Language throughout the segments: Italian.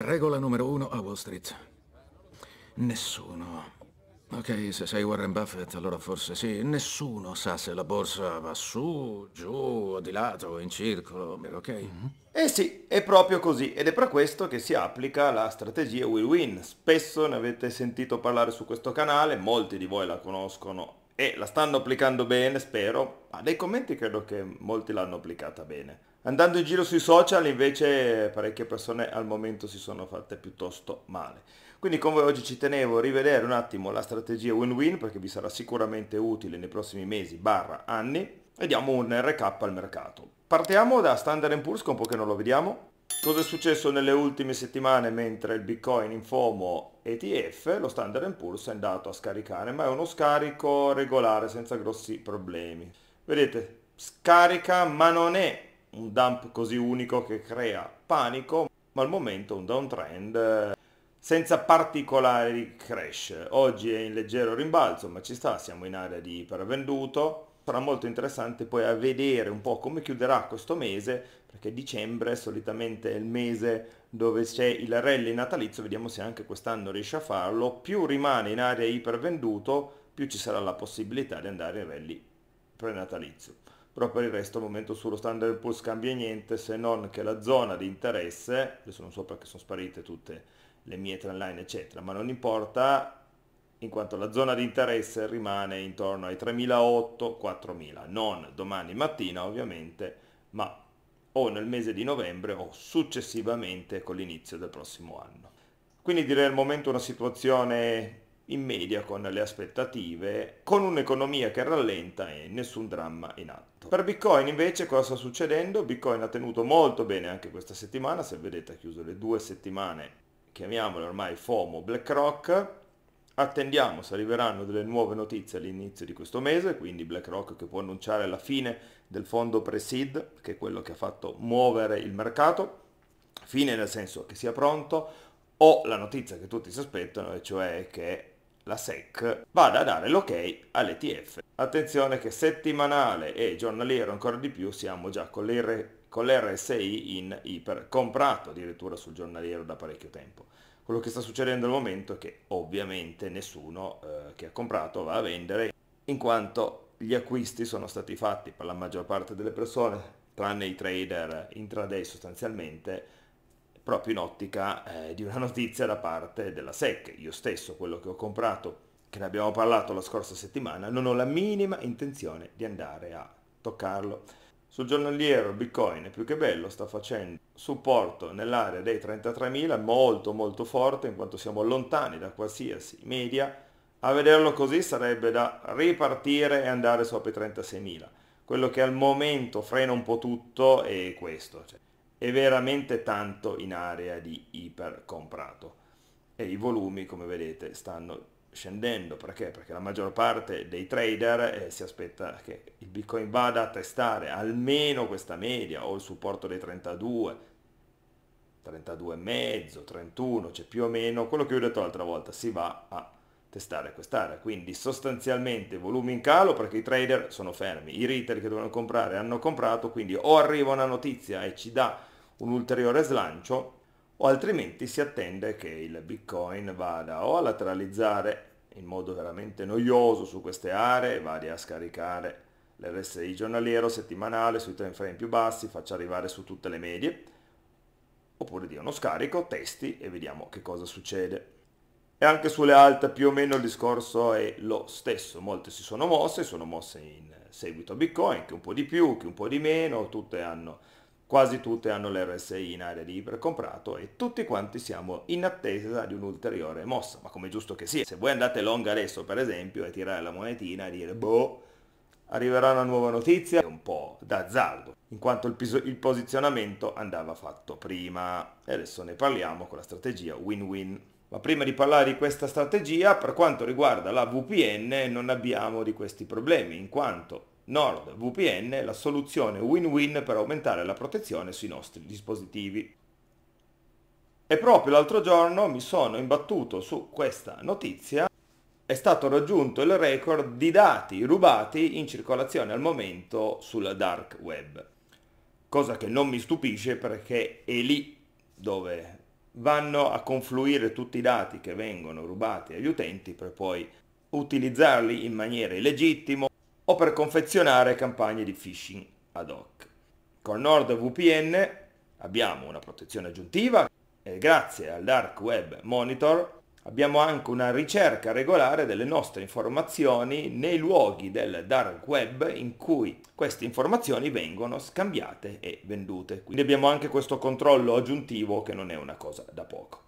Regola numero uno a Wall Street. Nessuno. Ok, se sei Warren Buffett, allora forse sì. Nessuno sa se la borsa va su, giù, o di lato, o in circolo, ok? Mm -hmm. Eh sì, è proprio così ed è per questo che si applica la strategia win-win. Spesso ne avete sentito parlare su questo canale, molti di voi la conoscono e la stanno applicando bene, spero. Ma ah, nei commenti credo che molti l'hanno applicata bene. Andando in giro sui social invece parecchie persone al momento si sono fatte piuttosto male. Quindi con voi oggi ci tenevo a rivedere un attimo la strategia win-win perché vi sarà sicuramente utile nei prossimi mesi barra anni e diamo un recap al mercato. Partiamo da Standard Poor's che un po' che non lo vediamo. Cosa è successo nelle ultime settimane mentre il Bitcoin in FOMO ETF, lo Standard Poor's è andato a scaricare, ma è uno scarico regolare senza grossi problemi. Vedete, scarica ma non è un dump così unico che crea panico, ma al momento un downtrend eh, senza particolari crash. Oggi è in leggero rimbalzo, ma ci sta, siamo in area di ipervenduto. Sarà molto interessante poi a vedere un po' come chiuderà questo mese, perché dicembre solitamente è il mese dove c'è il rally natalizio, vediamo se anche quest'anno riesce a farlo. Più rimane in area ipervenduto, più ci sarà la possibilità di andare in rally prenatalizio però per il resto al momento sullo Standard Poor's cambia niente se non che la zona di interesse, adesso non so perché sono sparite tutte le mie line eccetera, ma non importa in quanto la zona di interesse rimane intorno ai 3.008-4.000, non domani mattina ovviamente, ma o nel mese di novembre o successivamente con l'inizio del prossimo anno. Quindi direi al momento una situazione in media con le aspettative, con un'economia che rallenta e nessun dramma in atto. Per Bitcoin invece cosa sta succedendo? Bitcoin ha tenuto molto bene anche questa settimana, se vedete ha chiuso le due settimane, chiamiamole ormai FOMO BlackRock, Attendiamo se arriveranno delle nuove notizie all'inizio di questo mese, quindi BlackRock che può annunciare la fine del fondo Presid, che è quello che ha fatto muovere il mercato, fine nel senso che sia pronto, o la notizia che tutti si aspettano, e cioè che la SEC, vada a dare l'ok all'ETF. Attenzione che settimanale e giornaliero ancora di più siamo già con, l'R, con l'RSI in iper comprato addirittura sul giornaliero da parecchio tempo. Quello che sta succedendo al momento è che ovviamente nessuno eh, che ha comprato va a vendere in quanto gli acquisti sono stati fatti per la maggior parte delle persone, tranne i trader intraday sostanzialmente, proprio in ottica eh, di una notizia da parte della SEC. Io stesso, quello che ho comprato, che ne abbiamo parlato la scorsa settimana, non ho la minima intenzione di andare a toccarlo. Sul giornaliero Bitcoin è più che bello, sta facendo supporto nell'area dei 33.000 molto molto forte in quanto siamo lontani da qualsiasi media. A vederlo così sarebbe da ripartire e andare sopra i 36.000. Quello che al momento frena un po' tutto è questo. Cioè, è veramente tanto in area di iper comprato e i volumi come vedete stanno scendendo perché? perché la maggior parte dei trader eh, si aspetta che il bitcoin vada a testare almeno questa media o il supporto dei 32 32,5, 31, cioè più o meno quello che ho detto l'altra volta, si va a testare quest'area, quindi sostanzialmente volumi in calo perché i trader sono fermi, i retail che dovevano comprare hanno comprato, quindi o arriva una notizia e ci dà un ulteriore slancio o altrimenti si attende che il Bitcoin vada o a lateralizzare in modo veramente noioso su queste aree, vada a scaricare l'RSI giornaliero settimanale sui time frame più bassi, faccia arrivare su tutte le medie, oppure di uno scarico, testi e vediamo che cosa succede. E anche sulle alte più o meno il discorso è lo stesso, molte si sono mosse, sono mosse in seguito a Bitcoin, che un po' di più, che un po' di meno, tutte hanno quasi tutte hanno l'RSI in area libera comprato e tutti quanti siamo in attesa di un'ulteriore mossa, ma come giusto che sia. Se voi andate long adesso per esempio e tirare la monetina e dire boh, arriverà una nuova notizia, è un po' d'azzardo, in quanto il, piso- il posizionamento andava fatto prima e adesso ne parliamo con la strategia win-win. Ma prima di parlare di questa strategia, per quanto riguarda la VPN non abbiamo di questi problemi, in quanto NordVPN la soluzione win-win per aumentare la protezione sui nostri dispositivi. E proprio l'altro giorno mi sono imbattuto su questa notizia, è stato raggiunto il record di dati rubati in circolazione al momento sul dark web. Cosa che non mi stupisce perché è lì dove vanno a confluire tutti i dati che vengono rubati agli utenti per poi utilizzarli in maniera illegittima o per confezionare campagne di phishing ad hoc. Con NordVPN abbiamo una protezione aggiuntiva e grazie al Dark Web Monitor abbiamo anche una ricerca regolare delle nostre informazioni nei luoghi del dark web in cui queste informazioni vengono scambiate e vendute. Quindi abbiamo anche questo controllo aggiuntivo che non è una cosa da poco.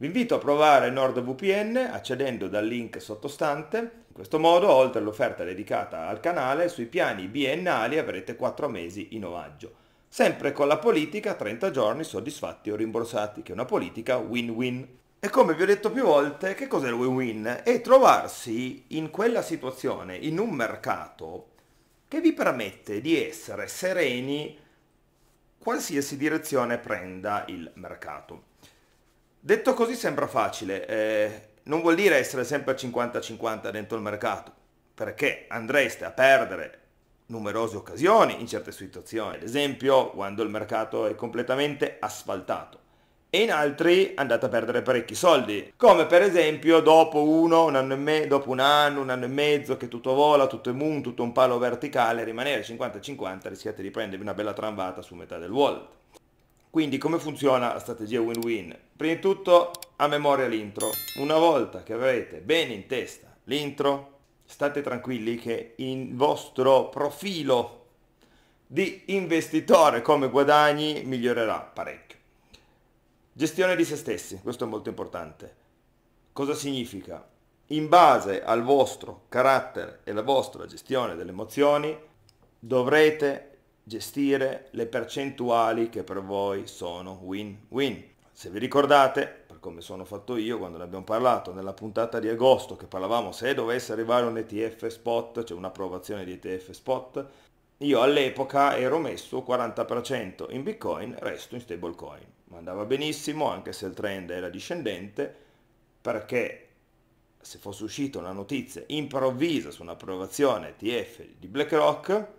Vi invito a provare NordVPN accedendo dal link sottostante, in questo modo oltre all'offerta dedicata al canale sui piani biennali avrete 4 mesi in omaggio, sempre con la politica 30 giorni soddisfatti o rimborsati, che è una politica win-win. E come vi ho detto più volte, che cos'è il win-win? È trovarsi in quella situazione, in un mercato che vi permette di essere sereni qualsiasi direzione prenda il mercato. Detto così sembra facile, eh, non vuol dire essere sempre 50-50 dentro il mercato, perché andreste a perdere numerose occasioni in certe situazioni, ad esempio quando il mercato è completamente asfaltato e in altri andate a perdere parecchi soldi, come per esempio dopo uno, un anno e me- dopo un anno, un anno e mezzo che tutto vola, tutto è moon, tutto un palo verticale, rimanere 50-50 rischiate di prendervi una bella tramvata su metà del wallet. Quindi come funziona la strategia win-win? Prima di tutto a memoria l'intro. Una volta che avrete bene in testa l'intro, state tranquilli che il vostro profilo di investitore come guadagni migliorerà parecchio. Gestione di se stessi, questo è molto importante. Cosa significa? In base al vostro carattere e alla vostra gestione delle emozioni dovrete gestire le percentuali che per voi sono win-win. Se vi ricordate, per come sono fatto io quando ne abbiamo parlato nella puntata di agosto che parlavamo se dovesse arrivare un ETF spot, cioè un'approvazione di ETF spot, io all'epoca ero messo 40% in Bitcoin, resto in stablecoin. Ma andava benissimo anche se il trend era discendente perché se fosse uscita una notizia improvvisa su un'approvazione ETF di BlackRock,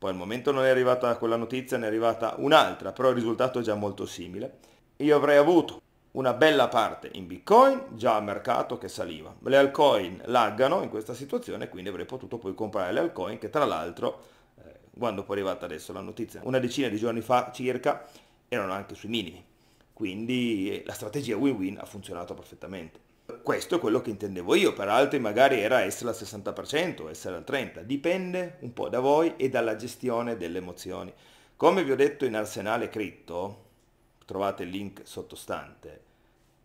poi al momento non è arrivata quella notizia, ne è arrivata un'altra, però il risultato è già molto simile. Io avrei avuto una bella parte in Bitcoin, già a mercato che saliva. Le altcoin laggano in questa situazione, quindi avrei potuto poi comprare le altcoin che tra l'altro, eh, quando poi è arrivata adesso la notizia, una decina di giorni fa circa, erano anche sui minimi. Quindi eh, la strategia win-win ha funzionato perfettamente. Questo è quello che intendevo io, per altri magari era essere al 60%, essere al 30%, dipende un po' da voi e dalla gestione delle emozioni. Come vi ho detto in Arsenale Crypto, trovate il link sottostante,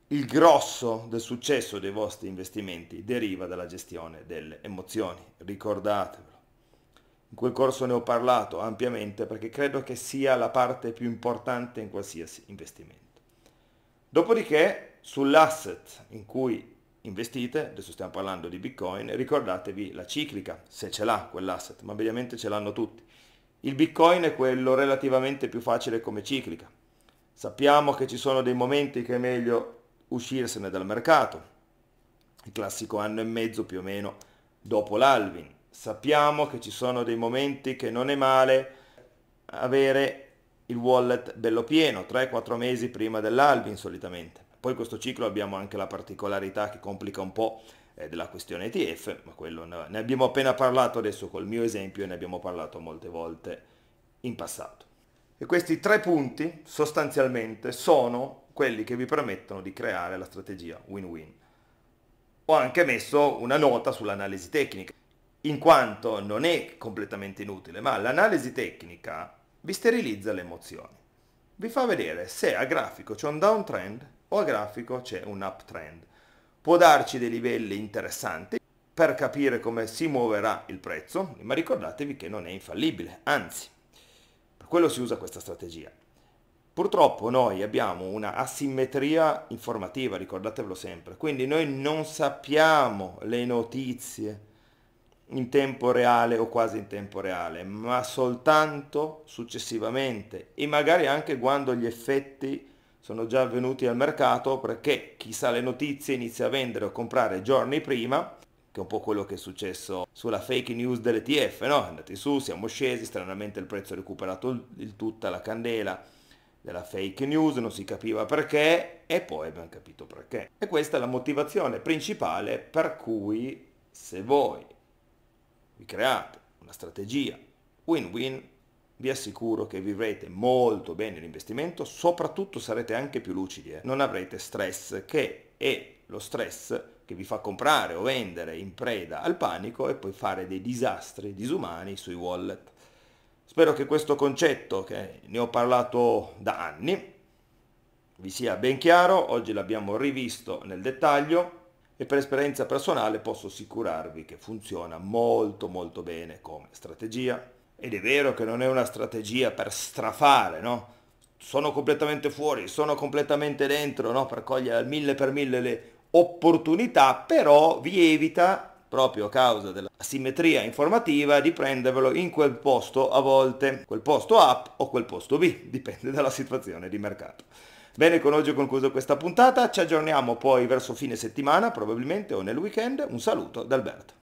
il grosso del successo dei vostri investimenti deriva dalla gestione delle emozioni, ricordatevelo. In quel corso ne ho parlato ampiamente perché credo che sia la parte più importante in qualsiasi investimento. Dopodiché sull'asset in cui investite, adesso stiamo parlando di Bitcoin, ricordatevi la ciclica, se ce l'ha quell'asset, ma ovviamente ce l'hanno tutti. Il Bitcoin è quello relativamente più facile come ciclica. Sappiamo che ci sono dei momenti che è meglio uscirsene dal mercato, il classico anno e mezzo più o meno dopo l'Alvin. Sappiamo che ci sono dei momenti che non è male avere il wallet bello pieno, 3-4 mesi prima dell'Alvin solitamente poi questo ciclo abbiamo anche la particolarità che complica un po' eh, della questione ETF, ma quello ne abbiamo appena parlato adesso col mio esempio e ne abbiamo parlato molte volte in passato. E questi tre punti sostanzialmente sono quelli che vi permettono di creare la strategia win-win. Ho anche messo una nota sull'analisi tecnica, in quanto non è completamente inutile, ma l'analisi tecnica vi sterilizza le emozioni. Vi fa vedere se a grafico c'è un downtrend o al grafico c'è un uptrend. Può darci dei livelli interessanti per capire come si muoverà il prezzo, ma ricordatevi che non è infallibile, anzi, per quello si usa questa strategia. Purtroppo noi abbiamo una asimmetria informativa, ricordatevelo sempre, quindi noi non sappiamo le notizie in tempo reale o quasi in tempo reale, ma soltanto successivamente e magari anche quando gli effetti sono già venuti al mercato perché chi sa le notizie inizia a vendere o comprare giorni prima, che è un po' quello che è successo sulla fake news dell'ETF, no? Andati su, siamo scesi, stranamente il prezzo ha recuperato il, il tutta la candela della fake news, non si capiva perché e poi abbiamo capito perché. E questa è la motivazione principale per cui se voi vi create una strategia win-win vi assicuro che vivrete molto bene l'investimento, soprattutto sarete anche più lucidi, eh? non avrete stress che è lo stress che vi fa comprare o vendere in preda al panico e poi fare dei disastri disumani sui wallet. Spero che questo concetto, che ne ho parlato da anni, vi sia ben chiaro, oggi l'abbiamo rivisto nel dettaglio e per esperienza personale posso assicurarvi che funziona molto molto bene come strategia, ed è vero che non è una strategia per strafare, no? Sono completamente fuori, sono completamente dentro, no? Per cogliere al mille per mille le opportunità, però vi evita, proprio a causa della simmetria informativa, di prendervelo in quel posto a volte, quel posto up o quel posto B, dipende dalla situazione di mercato. Bene, con oggi ho concluso questa puntata, ci aggiorniamo poi verso fine settimana, probabilmente o nel weekend. Un saluto da Alberto.